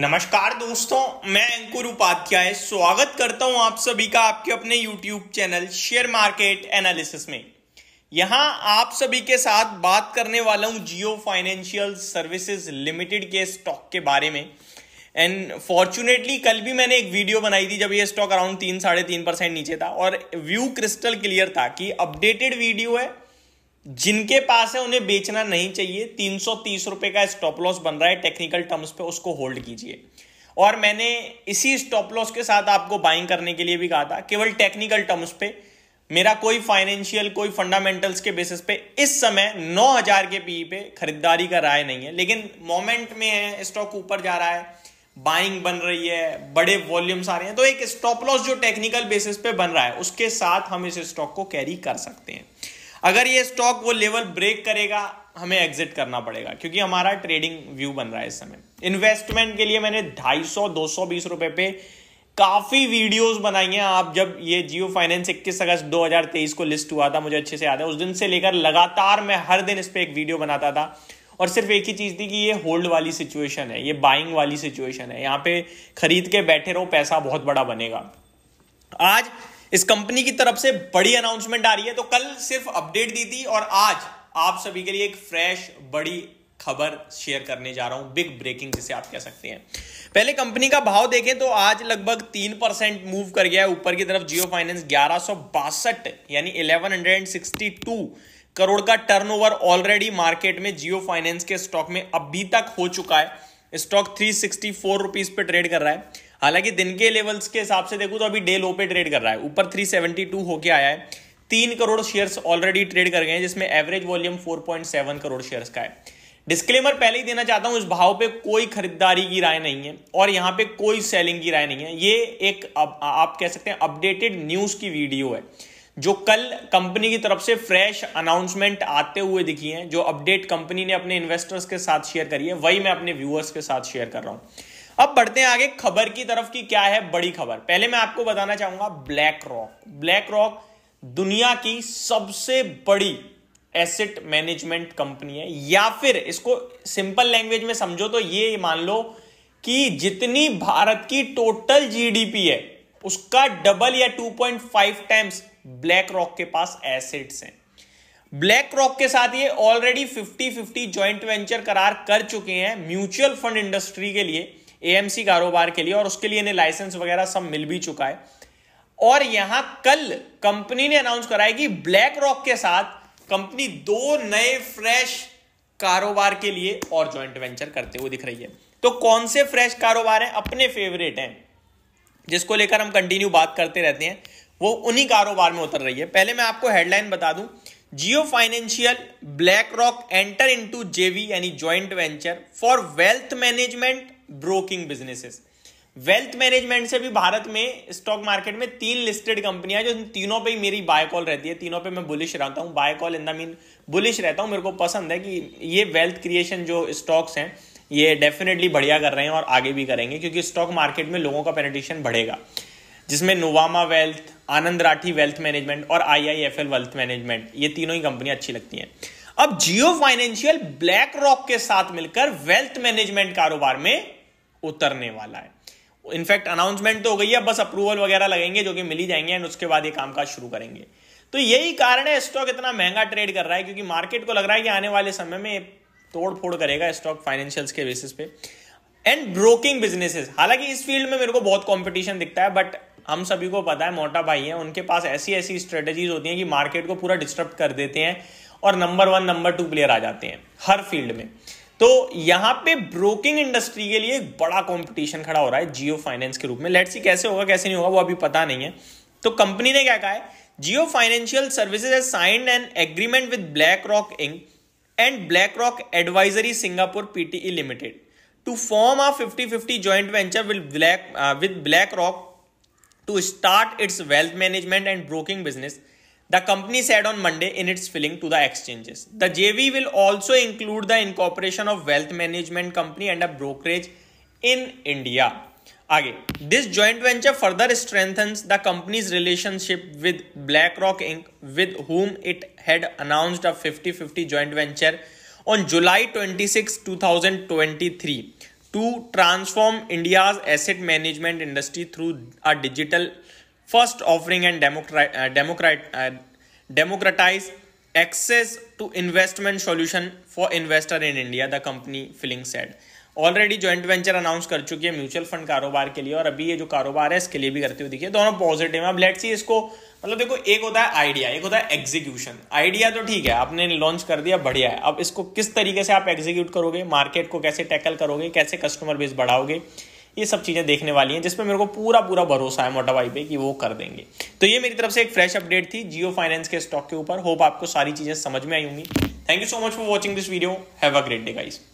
नमस्कार दोस्तों मैं अंकुर उपाध्याय स्वागत करता हूं आप सभी का आपके अपने YouTube channel share market analysis में यहां आप सभी के साथ बात करने वाला हूं जियो फाइनेंशियल सर्विसेज लिमिटेड के स्टॉक के बारे में एंड फॉर्चुनेटली कल भी मैंने एक वीडियो बनाई थी जब ये स्टॉक अराउंड तीन साढ़े तीन परसेंट नीचे था और व्यू क्रिस्टल क्लियर था कि अपडेटेड वीडियो है जिनके पास है उन्हें बेचना नहीं चाहिए तीन सौ रुपए का स्टॉप लॉस बन रहा है टेक्निकल टर्म्स पे उसको होल्ड कीजिए और मैंने इसी स्टॉप लॉस के साथ आपको बाइंग करने के लिए भी कहा था केवल टेक्निकल टर्म्स पे मेरा कोई फाइनेंशियल कोई फंडामेंटल्स के बेसिस पे इस समय 9000 के पीई e पे खरीदारी का राय नहीं है लेकिन मोमेंट में है स्टॉक ऊपर जा रहा है बाइंग बन रही है बड़े वॉल्यूम्स आ रहे हैं तो एक स्टॉप लॉस जो टेक्निकल बेसिस पे बन रहा है उसके साथ हम इस स्टॉक को कैरी कर सकते हैं अगर ये स्टॉक वो लेवल ब्रेक करेगा हमें एग्जिट करना पड़ेगा क्योंकि हमारा ट्रेडिंग व्यू बन रहा है इस समय इन्वेस्टमेंट के लिए मैंने ढाई सौ दो सौ बीस रुपए पे काफी वीडियोस बनाई हैं आप जब ये जियो फाइनेंस 21 अगस्त 2023 को लिस्ट हुआ था मुझे अच्छे से याद है उस दिन से लेकर लगातार मैं हर दिन इस पर एक वीडियो बनाता था और सिर्फ एक ही चीज़ थी कि ये होल्ड वाली सिचुएशन है ये बाइंग वाली सिचुएशन है यहां पे खरीद के बैठे रहो पैसा बहुत बड़ा बनेगा आज इस कंपनी की तरफ से बड़ी अनाउंसमेंट आ रही है तो कल सिर्फ अपडेट दी थी और आज आप सभी के लिए एक फ्रेश बड़ी खबर शेयर करने जा रहा हूं बिग ब्रेकिंग जिसे आप कह सकते हैं पहले कंपनी का भाव देखें तो आज लगभग तीन परसेंट मूव कर गया है ऊपर की तरफ जियो फाइनेंस ग्यारह यानी इलेवन करोड़ का टर्नओवर ऑलरेडी मार्केट में जियो फाइनेंस के स्टॉक में अभी तक हो चुका है stock three sixty four rupees पे ट्रेड कर रहा है हालांकि दिन के लेवल्स के हिसाब से देखूँ तो अभी डे लो पे ट्रेड कर रहा है ऊपर 372 होके आया है तीन करोड़ शेयर्स ऑलरेडी ट्रेड कर गए हैं जिसमें एवरेज वॉल्यूम 4.7 करोड़ शेयर्स का है डिस्क्लेमर पहले ही देना चाहता हूं इस भाव पे कोई खरीदारी की राय नहीं है और यहां पे कोई सेलिंग की राय नहीं है ये एक आप, आप कह सकते हैं अपडेटेड न्यूज की वीडियो है जो कल कंपनी की तरफ से फ्रेश अनाउंसमेंट आते हुए दिखी है जो अपडेट कंपनी ने अपने इन्वेस्टर्स के साथ शेयर करी है वही मैं अपने व्यूअर्स के साथ शेयर कर रहा हूं अब बढ़ते हैं आगे खबर की तरफ की क्या है बड़ी खबर पहले मैं आपको बताना चाहूंगा ब्लैक रॉक ब्लैक रॉक दुनिया की सबसे बड़ी एसेट मैनेजमेंट कंपनी है या फिर इसको सिंपल लैंग्वेज में समझो तो ये मान लो कि जितनी भारत की टोटल जीडीपी है उसका डबल या 2.5 टाइम्स ब्लैक रॉक के पास एसेट्स हैं ब्लैक रॉक के साथ ये ऑलरेडी 50-50 ज्वाइंट वेंचर करार कर चुके हैं म्यूचुअल फंड इंडस्ट्री के लिए एएमसी कारोबार के लिए और उसके लिए इन्हें लाइसेंस वगैरह सब मिल भी चुका है और यहां कल कंपनी ने अनाउंस कराया कि ब्लैक रॉक के साथ कंपनी दो नए फ्रेश कारोबार के लिए और ज्वाइंट वेंचर करते हुए दिख रही है तो कौन से फ्रेश कारोबार हैं अपने फेवरेट हैं जिसको लेकर हम कंटिन्यू बात करते रहते हैं वो उन्हीं कारोबार में उतर रही है पहले मैं आपको हेडलाइन बता दूं Jio financial BlackRock enter into JV यानी joint venture for wealth management broking businesses wealth management से भी भारत में स्टॉक मार्केट में तीन लिस्टेड कंपनियां जो तीनों पे ही मेरी बाय कॉल रहती है तीनों पे मैं बुलिश रहता हूँ buy call in the mean bullish रहता हूँ मेरे को पसंद है कि ये वेल्थ क्रिएशन जो स्टॉक्स हैं ये डेफिनेटली बढ़िया कर रहे हैं और आगे भी करेंगे क्योंकि स्टॉक मार्केट में लोगों का पेनिटेशन बढ़ेगा जिसमें Nuvama wealth Anand Rathi wealth management और आई वेल्थ मैनेजमेंट ये तीनों ही कंपनियां अच्छी लगती हैं अब जियो फाइनेंशियल ब्लैक रॉक के साथ मिलकर वेल्थ मैनेजमेंट कारोबार में उतरने वाला है इनफैक्ट अनाउंसमेंट तो हो गई है बस अप्रूवल वगैरह लगेंगे जो कि मिली जाएंगे एंड उसके बाद ये कामकाज शुरू करेंगे तो यही कारण है स्टॉक इतना महंगा ट्रेड कर रहा है क्योंकि मार्केट को लग रहा है कि आने वाले समय में तोड़ फोड़ करेगा स्टॉक फाइनेंशियल्स के बेसिस पे एंड ब्रोकिंग बिजनेसेस हालांकि इस फील्ड में मेरे को बहुत कॉम्पिटिशन दिखता है बट हम सभी को पता है मोटा भाई है उनके पास ऐसी ऐसी स्ट्रेटेजीज होती हैं कि मार्केट को पूरा डिस्टर्ब कर देते हैं और number one number two player आ जाते हैं हर फील्ड में तो यहां पे ब्रोकिंग इंडस्ट्री के लिए एक बड़ा कंपटीशन खड़ा हो रहा है जियो फाइनेंस के रूप में लेट्स सी कैसे होगा कैसे नहीं होगा वो अभी पता नहीं है तो कंपनी ने क्या कहा है Jio financial services has signed an agreement with BlackRock Inc and BlackRock advisory Singapore PTE limited to form a fifty fifty joint venture with black with BlackRock to start its wealth management and broking business The company said on Monday in its filing to the exchanges. The JV will also include the incorporation of wealth management company and a brokerage in India. Again, this joint venture further strengthens the company's relationship with BlackRock Inc, with whom it had announced a 50-50 joint venture on July 26, 2023 to transform India's asset management industry through a digital first offering and democrat, uh, democrat, uh, democratize access to investment solution for investor in India, the company Filling said. Already joint venture announce कर चुकी है mutual fund कारोबार के लिए और अभी ये जो कारोबार है इसके लिए भी करते हुए देखिए दोनों पॉजिटिव है अब लेट्स सी इसको मतलब देखो एक होता है आइडिया एक होता है एग्जीक्यूशन आइडिया तो ठीक है आपने लॉन्च कर दिया बढ़िया है अब इसको किस तरीके से आप एग्जीक्यूट करोगे मार्केट को कैसे टैकल करोगे कैसे कस्टमर बेस बढ़ाओगे ये सब चीज़ें देखने वाली हैं जिसमें मेरे को पूरा पूरा भरोसा है मोटा भाई पे कि वो कर देंगे तो ये मेरी तरफ से एक फ्रेश अपडेट थी जियो फाइनेंस के स्टॉक के ऊपर होप आपको सारी चीज़ें समझ में आई होंगी thank you so much for watching this video have a great day guys